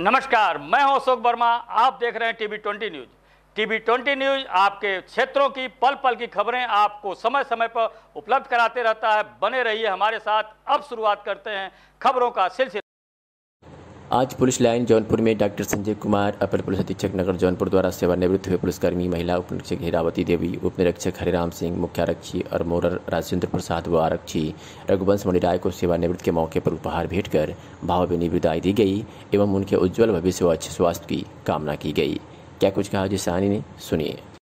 नमस्कार मैं हूं अशोक वर्मा आप देख रहे हैं TV twenty news TV twenty news आपके क्षेत्रों की पल पल की खबरें आपको समय समय पर उपलब्ध कराते रहता है बने रहिए हमारे साथ अब शुरुआत करते हैं खबरों का सिलसिला आज पुलिस लाइन जौनपुर में डॉक्टर संजय कुमार अपर पुलिस अधीक्षक नगर जौनपुर द्वारा सेवानिवृत्त हुए पुलिसकर्मी महिला उप निरीक्षक हीरावती देवी उप निरीक्षक हरिराम सिंह मुख्य आरक्षी और मोरर राजेंद्र प्रसाद व आरक्षी रघुवंश मणि राय को सेवानिवृत्त के मौके पर उपहार भेंट कर भावभीनी विदाई दी गई एवं उनके उज्ज्वल भविष्य व अच्छे स्वास्थ्य की कामना की गई क्या कुछ कहा सहानी ने सुनिए